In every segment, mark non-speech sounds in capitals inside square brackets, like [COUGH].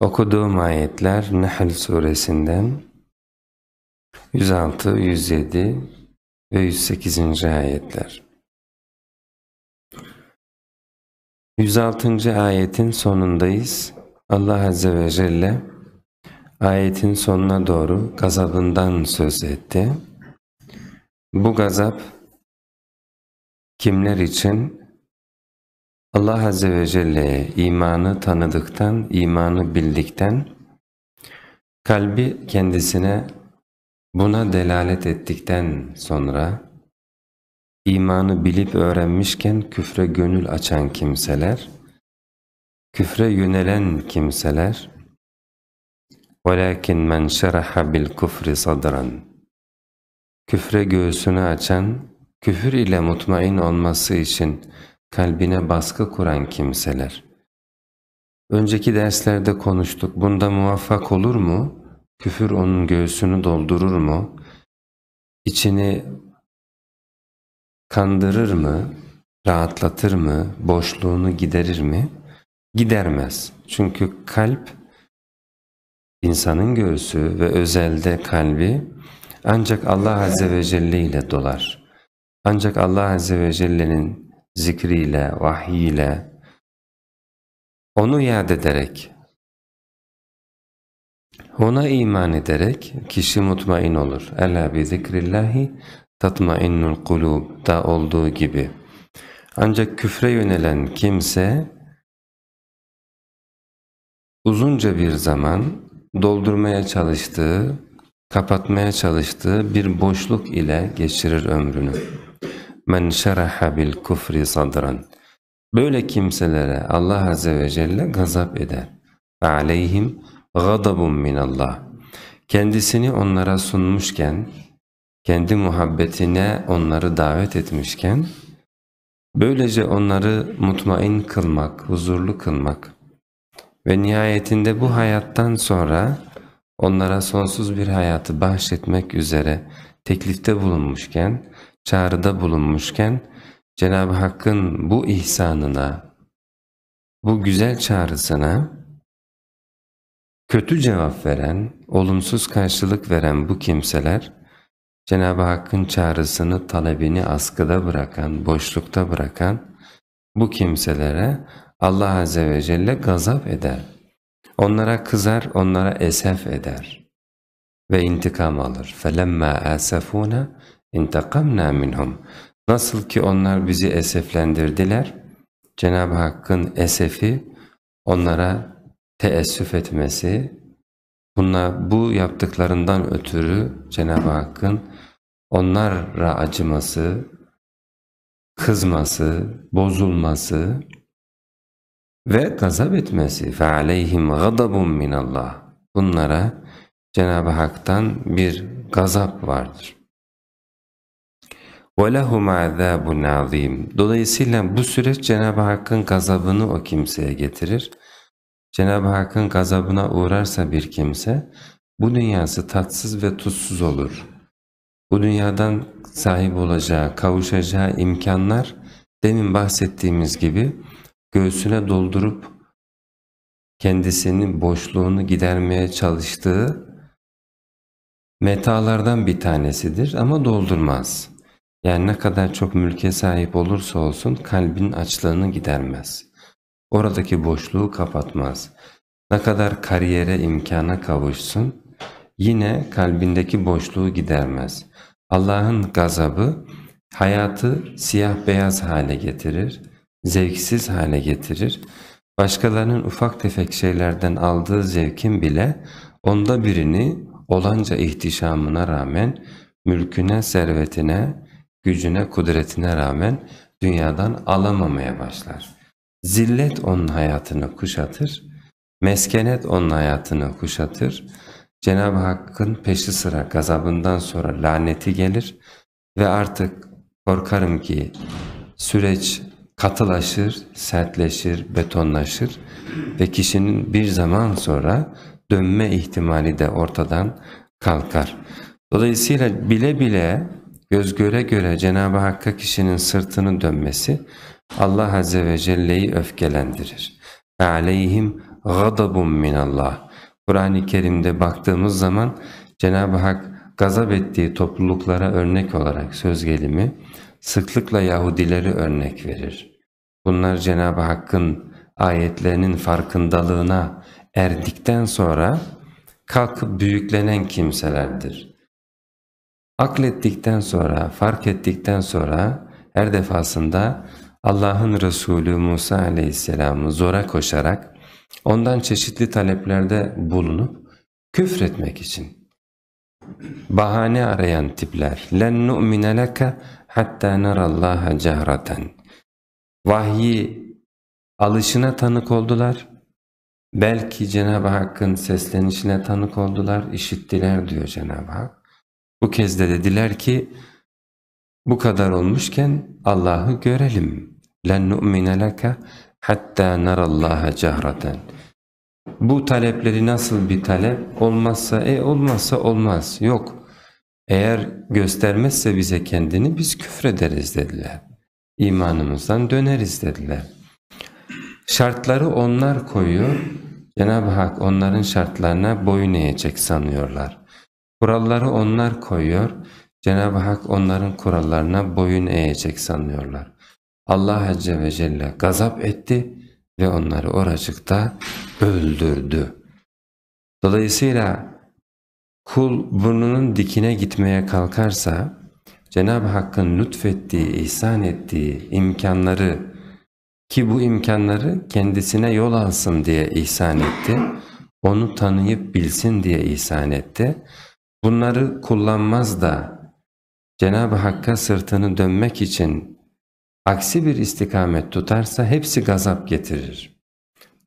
Okuduğum ayetler Nahl suresinden 106, 107 ve 108. ayetler. 106. ayetin sonundayız. Allah Azze ve Celle ayetin sonuna doğru gazabından söz etti. Bu gazap kimler için? Allah Azze ve Celle'ye imanı tanıdıktan, imanı bildikten, kalbi kendisine buna delalet ettikten sonra, imanı bilip öğrenmişken küfre gönül açan kimseler, küfre yönelen kimseler, وَلَكِنْ مَنْ شَرَحَ بِالْكُفْرِ صَدْرًا Küfre göğsünü açan, küfür ile mutmain olması için kalbine baskı kuran kimseler. Önceki derslerde konuştuk. Bunda muvaffak olur mu? Küfür onun göğsünü doldurur mu? İçini kandırır mı? Rahatlatır mı? Boşluğunu giderir mi? Gidermez. Çünkü kalp insanın göğsü ve özelde kalbi ancak Allah Azze ve Celle ile dolar. Ancak Allah Azze ve Celle'nin zikriyle, vahiyle, onu yad ederek, ona iman ederek kişi mutmain olur. Ela bi zikrillahi tatmainnul kulub da olduğu gibi. Ancak küfre yönelen kimse uzunca bir zaman doldurmaya çalıştığı, kapatmaya çalıştığı bir boşluk ile geçirir ömrünü men şeraha bil kufri sadran. Böyle kimselere Allah Azze ve Celle gazap eder. Aleyhim gadabun minallah. Kendisini onlara sunmuşken, kendi muhabbetine onları davet etmişken, böylece onları mutmain kılmak, huzurlu kılmak ve nihayetinde bu hayattan sonra onlara sonsuz bir hayatı bahşetmek üzere teklifte bulunmuşken, çağrıda bulunmuşken Cenab-ı Hakk'ın bu ihsanına, bu güzel çağrısına kötü cevap veren, olumsuz karşılık veren bu kimseler Cenab-ı Hakk'ın çağrısını, talebini askıda bırakan, boşlukta bırakan bu kimselere Allah Azze ve Celle gazap eder. Onlara kızar, onlara esef eder ve intikam alır. فَلَمَّا أَسَفُونَ İntakamna minhum. Nasıl ki onlar bizi eseflendirdiler, Cenab-ı Hakk'ın esefi onlara teessüf etmesi, bunla bu yaptıklarından ötürü Cenab-ı Hakk'ın onlara acıması, kızması, bozulması ve gazap etmesi. فَعَلَيْهِمْ غَضَبٌ مِنَ اللّٰهِ Bunlara Cenab-ı Hak'tan bir gazap vardır. وَلَهُمْ عَذَابٌ عَظِيمٌ Dolayısıyla bu süreç Cenab-ı Hakk'ın gazabını o kimseye getirir. Cenab-ı Hakk'ın gazabına uğrarsa bir kimse, bu dünyası tatsız ve tuzsuz olur. Bu dünyadan sahip olacağı, kavuşacağı imkanlar demin bahsettiğimiz gibi göğsüne doldurup kendisinin boşluğunu gidermeye çalıştığı metalardan bir tanesidir ama doldurmaz. Yani ne kadar çok mülke sahip olursa olsun kalbin açlığını gidermez. Oradaki boşluğu kapatmaz. Ne kadar kariyere imkana kavuşsun yine kalbindeki boşluğu gidermez. Allah'ın gazabı hayatı siyah beyaz hale getirir, zevksiz hale getirir. Başkalarının ufak tefek şeylerden aldığı zevkin bile onda birini olanca ihtişamına rağmen mülküne, servetine, gücüne, kudretine rağmen dünyadan alamamaya başlar. Zillet onun hayatını kuşatır, meskenet onun hayatını kuşatır. Cenab-ı Hakk'ın peşi sıra gazabından sonra laneti gelir ve artık korkarım ki süreç katılaşır, sertleşir, betonlaşır ve kişinin bir zaman sonra dönme ihtimali de ortadan kalkar. Dolayısıyla bile bile göz göre göre Cenab-ı Hakk'a kişinin sırtını dönmesi Allah Azze ve Celle'yi öfkelendirir. Aleyhim gadabun minallah. Kur'an-ı Kerim'de baktığımız zaman Cenab-ı Hak gazap ettiği topluluklara örnek olarak söz gelimi sıklıkla Yahudileri örnek verir. Bunlar Cenab-ı Hakk'ın ayetlerinin farkındalığına erdikten sonra kalkıp büyüklenen kimselerdir. Aklettikten sonra, fark ettikten sonra her defasında Allah'ın Resulü Musa aleyhisselamı zora koşarak ondan çeşitli taleplerde bulunup küfretmek için bahane arayan tipler len nu'mine leke hatta nerallaha cehraten vahyi alışına tanık oldular belki Cenab-ı Hakk'ın seslenişine tanık oldular işittiler diyor Cenab-ı Hak bu kez de dediler ki, bu kadar olmuşken Allah'ı görelim. لَنْ نُؤْمِنَ لَكَ hatta narallaha cahraten. Bu talepleri nasıl bir talep? Olmazsa e olmazsa olmaz. Yok. Eğer göstermezse bize kendini biz küfrederiz dediler. İmanımızdan döneriz dediler. Şartları onlar koyuyor. Cenab-ı Hak onların şartlarına boyun eğecek sanıyorlar. Kuralları onlar koyuyor, Cenab-ı Hak onların kurallarına boyun eğecek sanıyorlar. Allah Azze ve Celle gazap etti ve onları oracıkta öldürdü. Dolayısıyla kul burnunun dikine gitmeye kalkarsa, Cenab-ı Hakk'ın lütfettiği, ihsan ettiği imkanları ki bu imkanları kendisine yol alsın diye ihsan etti, onu tanıyıp bilsin diye ihsan etti bunları kullanmaz da Cenab-ı Hakk'a sırtını dönmek için aksi bir istikamet tutarsa hepsi gazap getirir.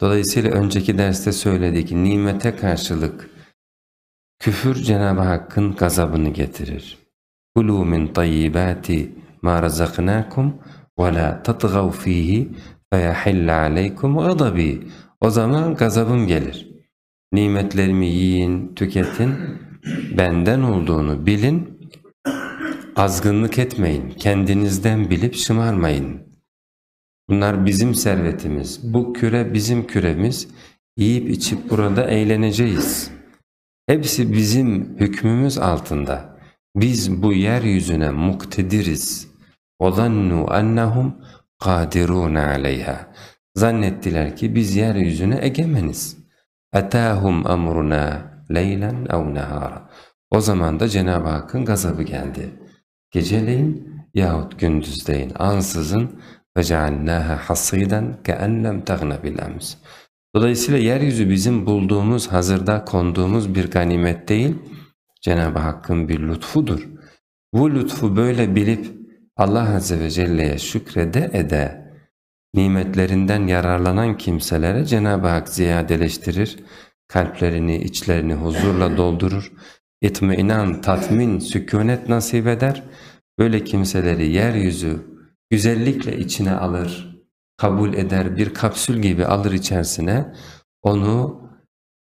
Dolayısıyla önceki derste söyledik, nimete karşılık küfür Cenab-ı Hakk'ın gazabını getirir. كُلُوا مِنْ طَيِّبَاتِ مَا رَزَقْنَاكُمْ وَلَا تَطْغَوْ ف۪يهِ فَيَحِلَّ عَلَيْكُمْ غَضَب۪ي O zaman gazabım gelir. Nimetlerimi yiyin, tüketin benden olduğunu bilin, azgınlık etmeyin, kendinizden bilip şımarmayın. Bunlar bizim servetimiz, bu küre bizim küremiz, yiyip içip burada eğleneceğiz. Hepsi bizim hükmümüz altında. Biz bu yeryüzüne muktediriz. وَظَنُّوا اَنَّهُمْ قَادِرُونَ عَلَيْهَا Zannettiler ki biz yeryüzüne egemeniz. اَتَاهُمْ اَمْرُنَا leylen ev nehara. O zaman da Cenab-ı Hakk'ın gazabı geldi. Geceleyin yahut gündüzleyin ansızın ve ceallâhe hasîden keennlem tegne bil ems. Dolayısıyla yeryüzü bizim bulduğumuz, hazırda konduğumuz bir ganimet değil, Cenab-ı Hakk'ın bir lütfudur. Bu lütfu böyle bilip Allah Azze ve Celle'ye şükrede ede, nimetlerinden yararlanan kimselere Cenab-ı Hak ziyadeleştirir kalplerini, içlerini huzurla doldurur, itminan, tatmin, sükunet nasip eder. Böyle kimseleri yeryüzü güzellikle içine alır, kabul eder, bir kapsül gibi alır içerisine, onu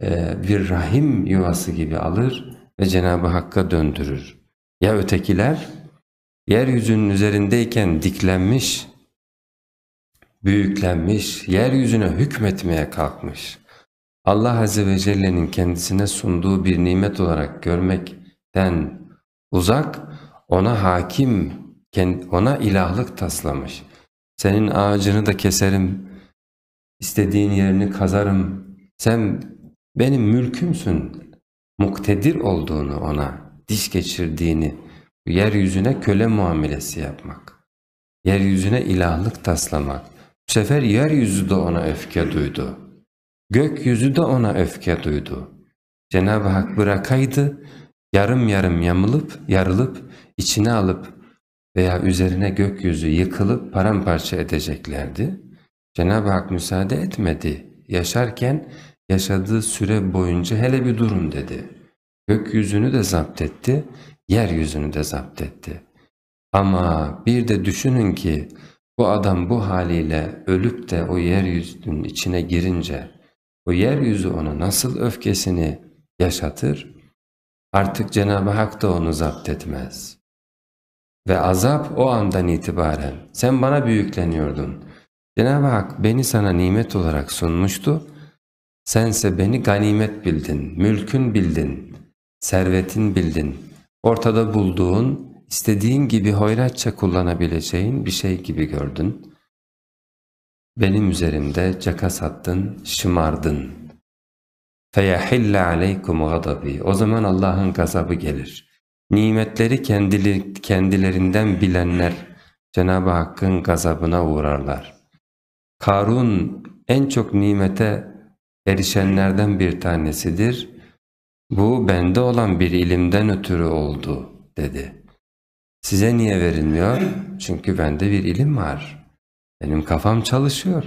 e, bir rahim yuvası gibi alır ve Cenab-ı Hakk'a döndürür. Ya ötekiler, yeryüzünün üzerindeyken diklenmiş, büyüklenmiş, yeryüzüne hükmetmeye kalkmış. Allah Azze ve Celle'nin kendisine sunduğu bir nimet olarak görmekten uzak, ona hakim, ona ilahlık taslamış. Senin ağacını da keserim, istediğin yerini kazarım, sen benim mülkümsün, muktedir olduğunu ona, diş geçirdiğini, yeryüzüne köle muamelesi yapmak, yeryüzüne ilahlık taslamak. Bu sefer yeryüzü de ona öfke duydu.'' Gökyüzü de ona öfke duydu. Cenab-ı Hak bırakaydı, yarım yarım yamılıp, yarılıp, içine alıp veya üzerine gökyüzü yıkılıp paramparça edeceklerdi. Cenab-ı Hak müsaade etmedi. Yaşarken yaşadığı süre boyunca hele bir durun dedi. Gökyüzünü de zapt etti, yeryüzünü de zapt etti. Ama bir de düşünün ki bu adam bu haliyle ölüp de o yeryüzünün içine girince bu yeryüzü onu nasıl öfkesini yaşatır? Artık Cenab-ı Hak da onu zapt etmez. Ve azap o andan itibaren, sen bana büyükleniyordun. Cenab-ı Hak beni sana nimet olarak sunmuştu, sense beni ganimet bildin, mülkün bildin, servetin bildin, ortada bulduğun, istediğin gibi hoyratça kullanabileceğin bir şey gibi gördün.'' benim üzerimde caka sattın, şımardın. Feyahille aleykum gadabi. O zaman Allah'ın gazabı gelir. Nimetleri kendili, kendilerinden bilenler Cenab-ı Hakk'ın gazabına uğrarlar. Karun en çok nimete erişenlerden bir tanesidir. Bu bende olan bir ilimden ötürü oldu dedi. Size niye verilmiyor? Çünkü bende bir ilim var.'' Benim kafam çalışıyor.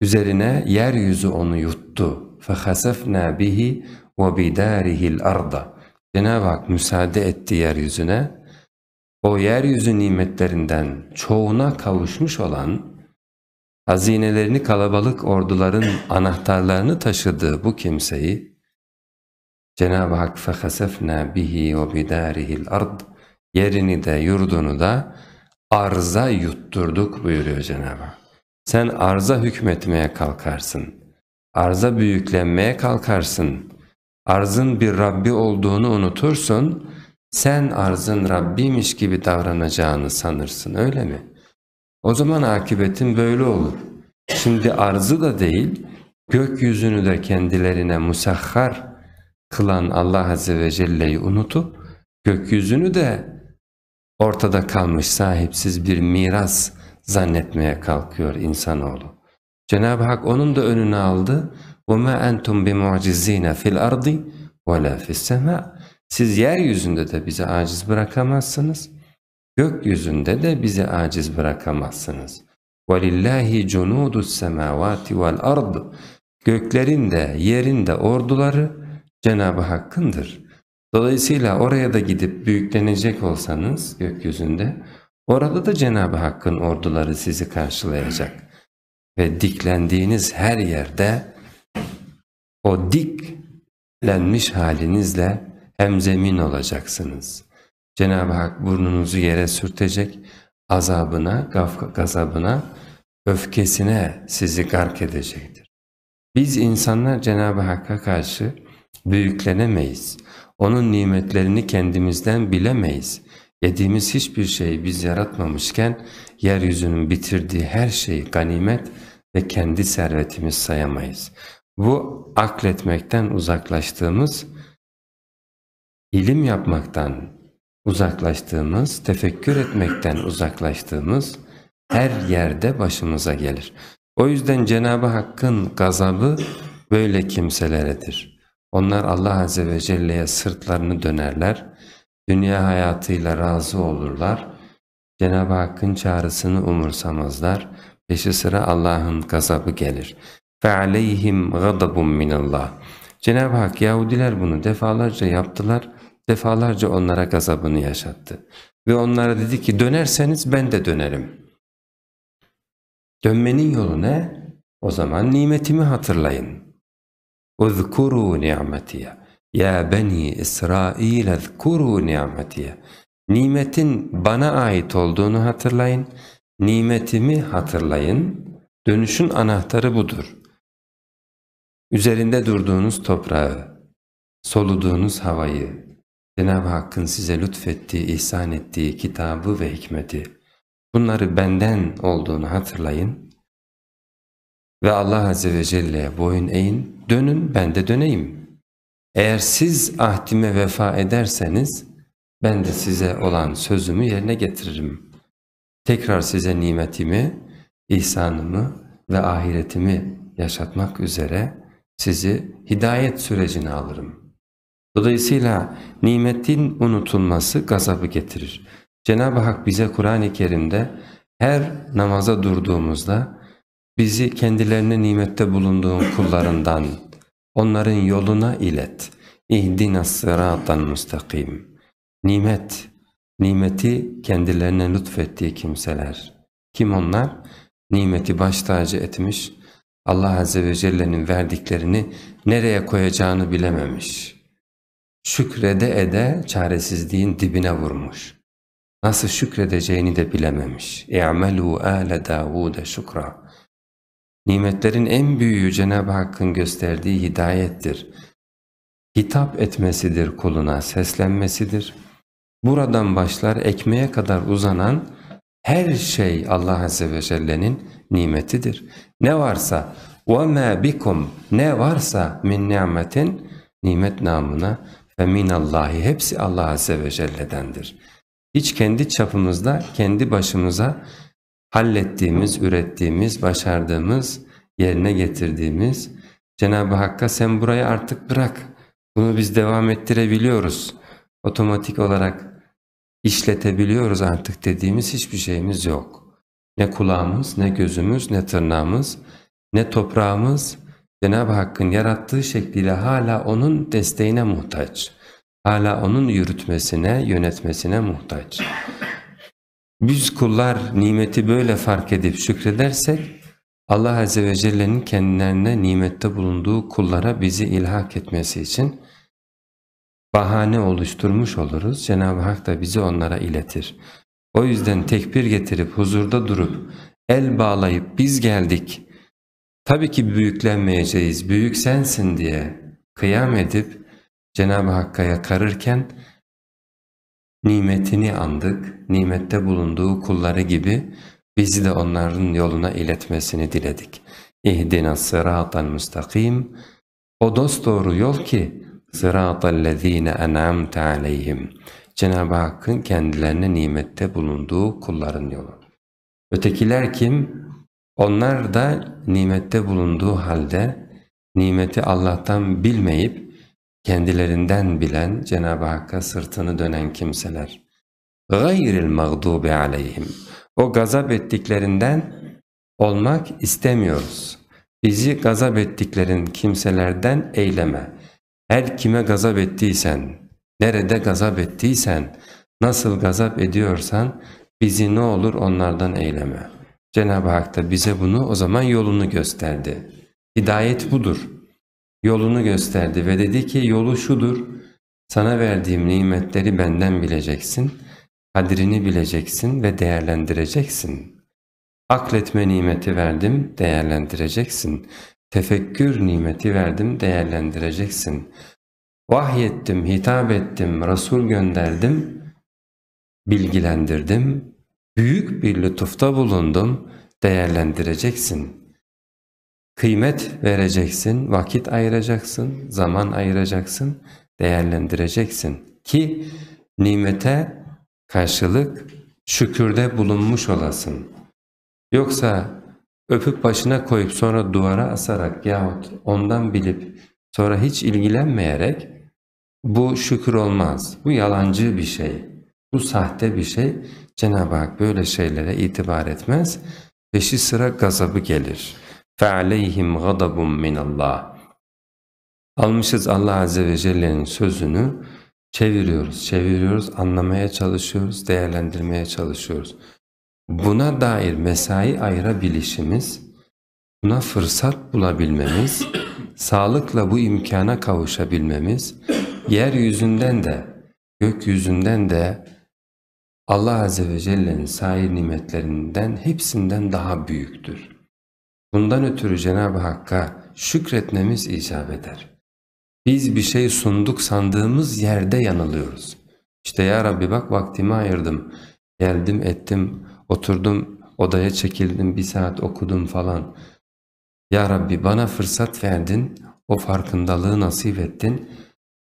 Üzerine yeryüzü onu yuttu. فَخَسَفْنَا بِهِ وَبِدَارِهِ الْأَرْضَ Cenab-ı Hak müsaade etti yeryüzüne. O yeryüzü nimetlerinden çoğuna kavuşmuş olan, hazinelerini kalabalık orduların anahtarlarını taşıdığı bu kimseyi, Cenab-ı Hak فَخَسَفْنَا بِهِ وَبِدَارِهِ الْأَرْضِ Yerini de yurdunu da arza yutturduk buyuruyor Cenab-ı Sen arza hükmetmeye kalkarsın. Arza büyüklenmeye kalkarsın. Arzın bir Rabbi olduğunu unutursun. Sen arzın Rabbiymiş gibi davranacağını sanırsın öyle mi? O zaman akıbetin böyle olur. Şimdi arzı da değil, gökyüzünü de kendilerine musahhar kılan Allah Azze ve Celle'yi unutup, gökyüzünü de ortada kalmış sahipsiz bir miras zannetmeye kalkıyor insanoğlu. Cenab-ı Hak onun da önünü aldı. وَمَا أَنْتُمْ بِمُعْجِز۪ينَ فِي الْأَرْضِ وَلَا فِي السَّمَاءِ Siz yeryüzünde de bizi aciz bırakamazsınız, gökyüzünde de bizi aciz bırakamazsınız. وَلِلَّهِ جُنُودُ السَّمَاوَاتِ وَالْأَرْضِ Göklerin de yerin de orduları Cenab-ı Hakk'ındır. Dolayısıyla oraya da gidip büyüklenecek olsanız gökyüzünde, orada da Cenab-ı Hakk'ın orduları sizi karşılayacak. Ve diklendiğiniz her yerde o diklenmiş halinizle hem zemin olacaksınız. Cenab-ı Hak burnunuzu yere sürtecek, azabına, gazabına, öfkesine sizi gark edecektir. Biz insanlar Cenab-ı Hakk'a karşı büyüklenemeyiz. Onun nimetlerini kendimizden bilemeyiz. Yediğimiz hiçbir şeyi biz yaratmamışken yeryüzünün bitirdiği her şeyi ganimet ve kendi servetimiz sayamayız. Bu akletmekten uzaklaştığımız, ilim yapmaktan uzaklaştığımız, tefekkür etmekten uzaklaştığımız her yerde başımıza gelir. O yüzden Cenab-ı Hakk'ın gazabı böyle kimseleredir. Onlar Allah Azze ve Celle'ye sırtlarını dönerler, dünya hayatıyla razı olurlar, Cenab-ı Hakk'ın çağrısını umursamazlar, peşi sıra Allah'ın gazabı gelir. فَعَلَيْهِمْ غَضَبٌ مِّنَ اللّٰهِ Cenab-ı Hak Yahudiler bunu defalarca yaptılar, defalarca onlara gazabını yaşattı. Ve onlara dedi ki dönerseniz ben de dönerim. Dönmenin yolu ne? O zaman nimetimi hatırlayın. اذكروا نعمتي ya beni İsrail ezkuru nimetiye. Nimetin bana ait olduğunu hatırlayın. Nimetimi hatırlayın. Dönüşün anahtarı budur. Üzerinde durduğunuz toprağı, soluduğunuz havayı, Cenab-ı Hakk'ın size lütfettiği, ihsan ettiği kitabı ve hikmeti, bunları benden olduğunu hatırlayın ve Allah Azze ve Celle'ye boyun eğin, dönün ben de döneyim. Eğer siz ahdime vefa ederseniz ben de size olan sözümü yerine getiririm. Tekrar size nimetimi, ihsanımı ve ahiretimi yaşatmak üzere sizi hidayet sürecine alırım. Dolayısıyla nimetin unutulması gazabı getirir. Cenab-ı Hak bize Kur'an-ı Kerim'de her namaza durduğumuzda Bizi kendilerine nimette bulunduğun kullarından, onların yoluna ilet. İhdina sıratan müstakim. Nimet, nimeti kendilerine lütfettiği kimseler. Kim onlar? Nimeti baş tacı etmiş, Allah Azze ve Celle'nin verdiklerini nereye koyacağını bilememiş. Şükrede ede çaresizliğin dibine vurmuş. Nasıl şükredeceğini de bilememiş. اِعْمَلُوا آلَ دَاوُودَ شُكْرًا Nimetlerin en büyüğü Cenab-ı Hakk'ın gösterdiği hidayettir. Hitap etmesidir kuluna, seslenmesidir. Buradan başlar ekmeğe kadar uzanan her şey Allah Azze ve Celle'nin nimetidir. Ne varsa وَمَا bikum Ne varsa min nimetin nimet namına ve minallahi hepsi Allah Azze ve Celle'dendir. Hiç kendi çapımızda, kendi başımıza hallettiğimiz, ürettiğimiz, başardığımız, yerine getirdiğimiz Cenab-ı Hakk'a sen burayı artık bırak. Bunu biz devam ettirebiliyoruz. Otomatik olarak işletebiliyoruz artık dediğimiz hiçbir şeyimiz yok. Ne kulağımız, ne gözümüz, ne tırnağımız, ne toprağımız Cenab-ı Hakk'ın yarattığı şekliyle hala onun desteğine muhtaç. Hala onun yürütmesine, yönetmesine muhtaç biz kullar nimeti böyle fark edip şükredersek Allah Azze ve Celle'nin kendilerine nimette bulunduğu kullara bizi ilhak etmesi için bahane oluşturmuş oluruz. Cenab-ı Hak da bizi onlara iletir. O yüzden tekbir getirip huzurda durup el bağlayıp biz geldik. Tabii ki büyüklenmeyeceğiz, büyük sensin diye kıyam edip Cenab-ı Hakk'a yakarırken nimetini andık, nimette bulunduğu kulları gibi bizi de onların yoluna iletmesini diledik. İhdina sıratal müstakim, o dost doğru yol ki sıratal lezine en'amte aleyhim. Cenab-ı Hakk'ın kendilerine nimette bulunduğu kulların yolu. Ötekiler kim? Onlar da nimette bulunduğu halde nimeti Allah'tan bilmeyip kendilerinden bilen Cenab-ı Hakk'a sırtını dönen kimseler. Gayril mağdubi aleyhim. O gazap ettiklerinden olmak istemiyoruz. Bizi gazap ettiklerin kimselerden eyleme. Her kime gazap ettiysen, nerede gazap ettiysen, nasıl gazap ediyorsan bizi ne olur onlardan eyleme. Cenab-ı Hak da bize bunu o zaman yolunu gösterdi. Hidayet budur yolunu gösterdi ve dedi ki yolu şudur. Sana verdiğim nimetleri benden bileceksin, kadrini bileceksin ve değerlendireceksin. Akletme nimeti verdim, değerlendireceksin. Tefekkür nimeti verdim, değerlendireceksin. Vahyettim, hitap ettim, Resul gönderdim, bilgilendirdim. Büyük bir lütufta bulundum, değerlendireceksin.'' Kıymet vereceksin, vakit ayıracaksın, zaman ayıracaksın, değerlendireceksin ki nimete karşılık şükürde bulunmuş olasın. Yoksa öpüp başına koyup sonra duvara asarak yahut ondan bilip sonra hiç ilgilenmeyerek bu şükür olmaz, bu yalancı bir şey, bu sahte bir şey. Cenab-ı Hak böyle şeylere itibar etmez, peşi sıra gazabı gelir.'' فَعَلَيْهِمْ غَضَبٌ مِنَ اللّٰهِ Almışız Allah Azze ve Celle'nin sözünü, çeviriyoruz, çeviriyoruz, anlamaya çalışıyoruz, değerlendirmeye çalışıyoruz. Buna dair mesai ayırabilişimiz, buna fırsat bulabilmemiz, [COUGHS] sağlıkla bu imkana kavuşabilmemiz, yeryüzünden de, gökyüzünden de Allah Azze ve Celle'nin sahih nimetlerinden hepsinden daha büyüktür. Bundan ötürü Cenab-ı Hakk'a şükretmemiz icap eder. Biz bir şey sunduk sandığımız yerde yanılıyoruz. İşte ya Rabbi bak vaktimi ayırdım, geldim ettim, oturdum, odaya çekildim, bir saat okudum falan. Ya Rabbi bana fırsat verdin, o farkındalığı nasip ettin,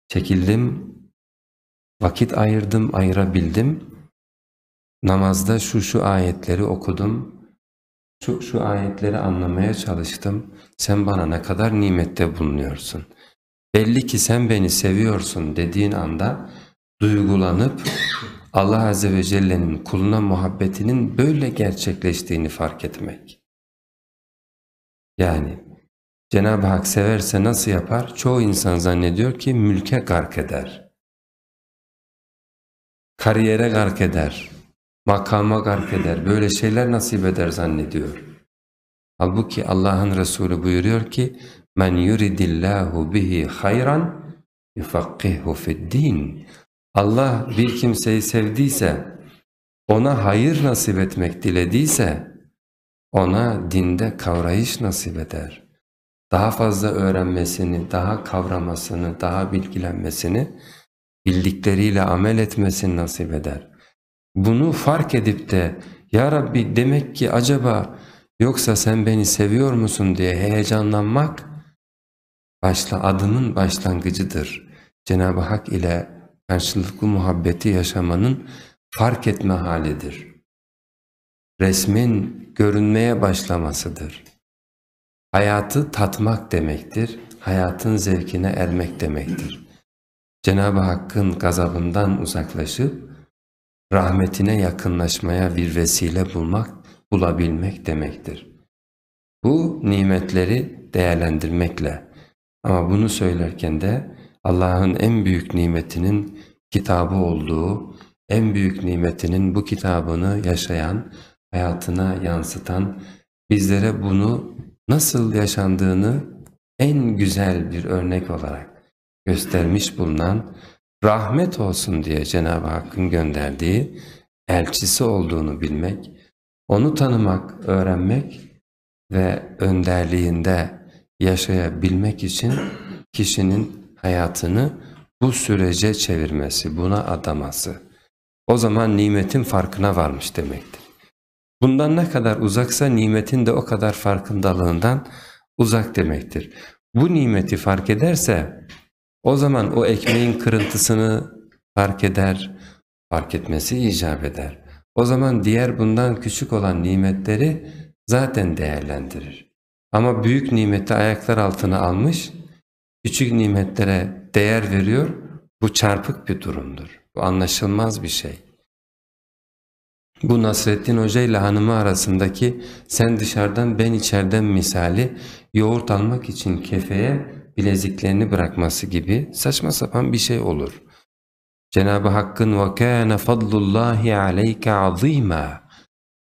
çekildim, vakit ayırdım, ayırabildim, namazda şu şu ayetleri okudum, şu, şu ayetleri anlamaya çalıştım. Sen bana ne kadar nimette bulunuyorsun. Belli ki sen beni seviyorsun dediğin anda duygulanıp Allah Azze ve Celle'nin kuluna muhabbetinin böyle gerçekleştiğini fark etmek. Yani Cenab-ı Hak severse nasıl yapar? Çoğu insan zannediyor ki mülke gark eder. Kariyere gark eder makama gark eder, böyle şeyler nasip eder zannediyor. Halbuki Allah'ın Resulü buyuruyor ki men yuridillahu bihi hayran yufakkihu fiddin. Allah bir kimseyi sevdiyse, ona hayır nasip etmek dilediyse, ona dinde kavrayış nasip eder. Daha fazla öğrenmesini, daha kavramasını, daha bilgilenmesini, bildikleriyle amel etmesini nasip eder bunu fark edip de ''Ya Rabbi demek ki acaba yoksa sen beni seviyor musun?'' diye heyecanlanmak başla adımın başlangıcıdır. Cenab-ı Hak ile karşılıklı muhabbeti yaşamanın fark etme halidir. Resmin görünmeye başlamasıdır. Hayatı tatmak demektir, hayatın zevkine ermek demektir. Cenab-ı Hakk'ın gazabından uzaklaşıp rahmetine yakınlaşmaya bir vesile bulmak, bulabilmek demektir. Bu nimetleri değerlendirmekle ama bunu söylerken de Allah'ın en büyük nimetinin kitabı olduğu, en büyük nimetinin bu kitabını yaşayan, hayatına yansıtan, bizlere bunu nasıl yaşandığını en güzel bir örnek olarak göstermiş bulunan rahmet olsun diye Cenab-ı Hakk'ın gönderdiği elçisi olduğunu bilmek, onu tanımak, öğrenmek ve önderliğinde yaşayabilmek için kişinin hayatını bu sürece çevirmesi, buna adaması. O zaman nimetin farkına varmış demektir. Bundan ne kadar uzaksa nimetin de o kadar farkındalığından uzak demektir. Bu nimeti fark ederse o zaman o ekmeğin kırıntısını fark eder, fark etmesi icap eder. O zaman diğer bundan küçük olan nimetleri zaten değerlendirir. Ama büyük nimeti ayaklar altına almış, küçük nimetlere değer veriyor, bu çarpık bir durumdur. Bu anlaşılmaz bir şey. Bu Nasrettin Hoca ile hanımı arasındaki sen dışarıdan ben içeriden misali yoğurt almak için kefeye bileziklerini bırakması gibi saçma sapan bir şey olur. Cenab-ı Hakk'ın وَكَانَ فَضْلُ اللّٰهِ عَلَيْكَ عَظ۪يمًا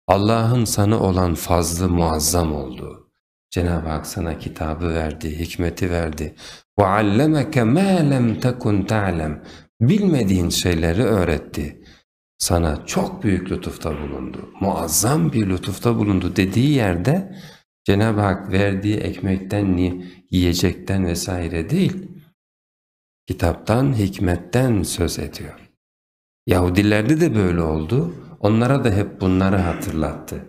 Allah'ın sana olan fazlı muazzam oldu. Cenab-ı Hak sana kitabı verdi, hikmeti verdi. وَعَلَّمَكَ مَا لَمْ تَكُنْ تَعْلَمْ Bilmediğin şeyleri öğretti. Sana çok büyük lütufta bulundu, muazzam bir lütufta bulundu dediği yerde Cenab-ı Hak verdiği ekmekten, yiyecekten vesaire değil, kitaptan, hikmetten söz ediyor. Yahudilerde de böyle oldu, onlara da hep bunları hatırlattı.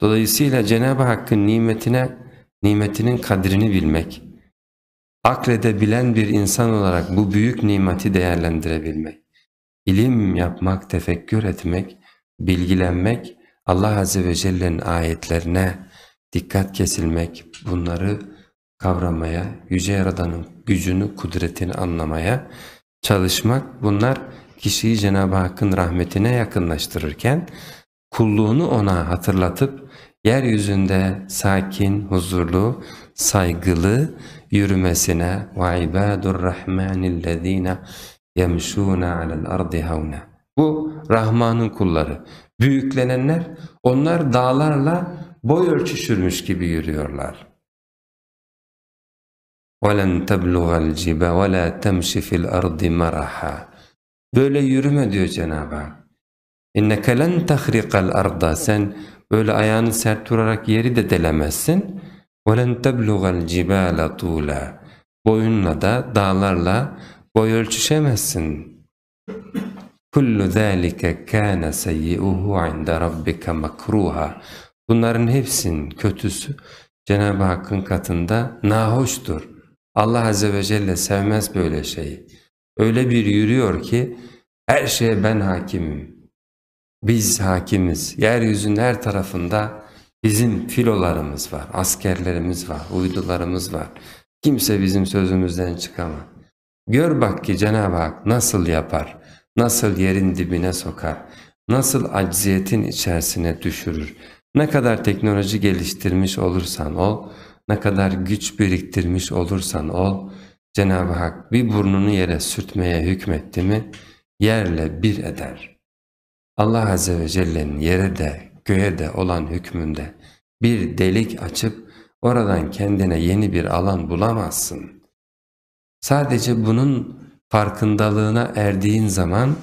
Dolayısıyla Cenab-ı Hakk'ın nimetine, nimetinin kadrini bilmek, akledebilen bir insan olarak bu büyük nimeti değerlendirebilmek, ilim yapmak, tefekkür etmek, bilgilenmek, Allah Azze ve Celle'nin ayetlerine, dikkat kesilmek, bunları kavramaya, Yüce Yaradan'ın gücünü, kudretini anlamaya çalışmak bunlar kişiyi Cenab-ı Hakk'ın rahmetine yakınlaştırırken kulluğunu ona hatırlatıp yeryüzünde sakin, huzurlu, saygılı yürümesine وَعِبَادُ الرَّحْمَانِ الَّذ۪ينَ يَمْشُونَ عَلَى الْأَرْضِ هَوْنَا Bu Rahman'ın kulları. Büyüklenenler onlar dağlarla boy ölçüşürmüş gibi yürüyorlar. وَلَنْ تَبْلُغَ الْجِبَ وَلَا تَمْشِ فِي الْأَرْضِ مَرَحًا Böyle yürüme diyor Cenab-ı Hak. اِنَّكَ لَنْ تَخْرِقَ الْأَرْضَ Sen böyle ayağını sert durarak yeri de delemezsin. وَلَنْ تَبْلُغَ الْجِبَالَ طُولًا Boyunla da dağlarla boy ölçüşemezsin. كُلُّ ذَٰلِكَ كَانَ سَيِّئُهُ عِنْدَ رَبِّكَ مَكْرُوهًا Bunların hepsinin kötüsü Cenab-ı Hakk'ın katında nahoştur. Allah Azze ve Celle sevmez böyle şeyi. Öyle bir yürüyor ki her şeye ben hakimim. Biz hakimiz. Yeryüzünün her tarafında bizim filolarımız var, askerlerimiz var, uydularımız var. Kimse bizim sözümüzden çıkamaz. Gör bak ki Cenab-ı Hak nasıl yapar, nasıl yerin dibine sokar, nasıl acziyetin içerisine düşürür. Ne kadar teknoloji geliştirmiş olursan ol, ne kadar güç biriktirmiş olursan ol, Cenab-ı Hak bir burnunu yere sürtmeye hükmetti mi, yerle bir eder. Allah Azze ve Celle'nin yere de, göğe de olan hükmünde bir delik açıp oradan kendine yeni bir alan bulamazsın. Sadece bunun farkındalığına erdiğin zaman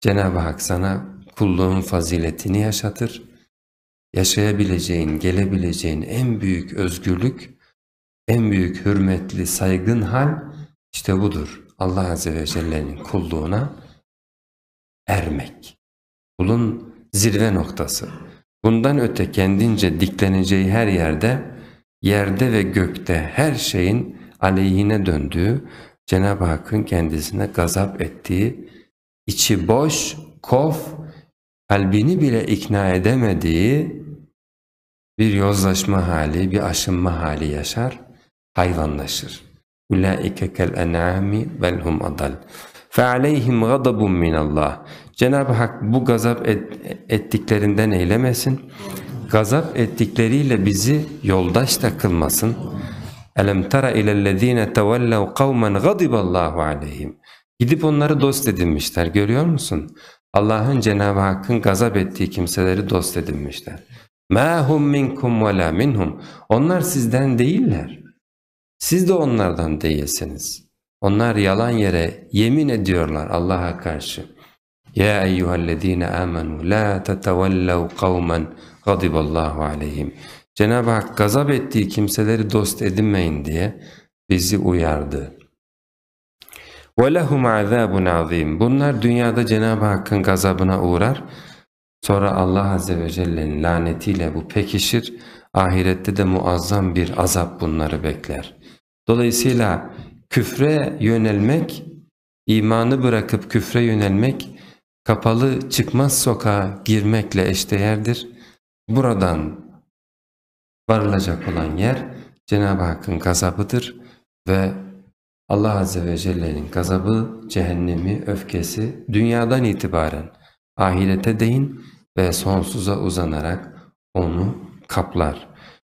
Cenab-ı Hak sana kulluğun faziletini yaşatır, yaşayabileceğin, gelebileceğin en büyük özgürlük, en büyük hürmetli, saygın hal işte budur. Allah Azze ve Celle'nin kulluğuna ermek. Bunun zirve noktası. Bundan öte kendince dikleneceği her yerde, yerde ve gökte her şeyin aleyhine döndüğü, Cenab-ı Hakk'ın kendisine gazap ettiği, içi boş, kof, kalbini bile ikna edemediği bir yozlaşma hali, bir aşınma hali yaşar, hayvanlaşır. Ulaike kel en'ami vel hum adal. Fe aleyhim gadabun minallah. Cenab-ı Hak bu gazap et, ettiklerinden eylemesin. Gazap ettikleriyle bizi yoldaş da kılmasın. Elem tara ilellezine tevellev kavmen gadiballahu aleyhim. Gidip onları dost edinmişler görüyor musun? Allah'ın Cenab-ı Hakk'ın gazap ettiği kimseleri dost edinmişler. مَا هُمْ مِنْكُمْ وَلَا مِنْهُمْ Onlar sizden değiller. Siz de onlardan değilsiniz. Onlar yalan yere yemin ediyorlar Allah'a karşı. يَا اَيُّهَا الَّذ۪ينَ آمَنُوا لَا تَتَوَلَّوْا قَوْمًا غَضِبَ اللّٰهُ عَلَيْهِمْ Cenab-ı Hak gazap ettiği kimseleri dost edinmeyin diye bizi uyardı. وَلَهُمْ عَذَابٌ عَظِيمٌ Bunlar dünyada Cenab-ı Hakk'ın gazabına uğrar. Sonra Allah Azze ve Celle'nin lanetiyle bu pekişir. Ahirette de muazzam bir azap bunları bekler. Dolayısıyla küfre yönelmek, imanı bırakıp küfre yönelmek, kapalı çıkmaz sokağa girmekle eşdeğerdir. Buradan varılacak olan yer Cenab-ı Hakk'ın gazabıdır ve Allah Azze ve Celle'nin gazabı, cehennemi, öfkesi dünyadan itibaren ahirete değin ve sonsuza uzanarak onu kaplar.